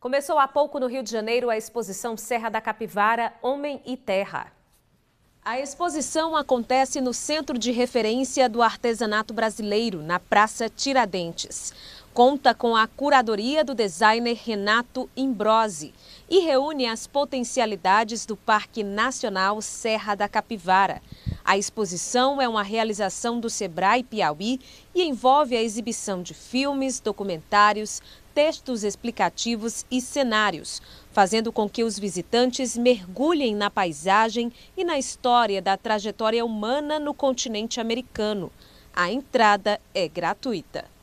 Começou há pouco no Rio de Janeiro a exposição Serra da Capivara, Homem e Terra. A exposição acontece no Centro de Referência do Artesanato Brasileiro, na Praça Tiradentes. Conta com a curadoria do designer Renato Imbrosi e reúne as potencialidades do Parque Nacional Serra da Capivara. A exposição é uma realização do Sebrae Piauí e envolve a exibição de filmes, documentários, textos explicativos e cenários, fazendo com que os visitantes mergulhem na paisagem e na história da trajetória humana no continente americano. A entrada é gratuita.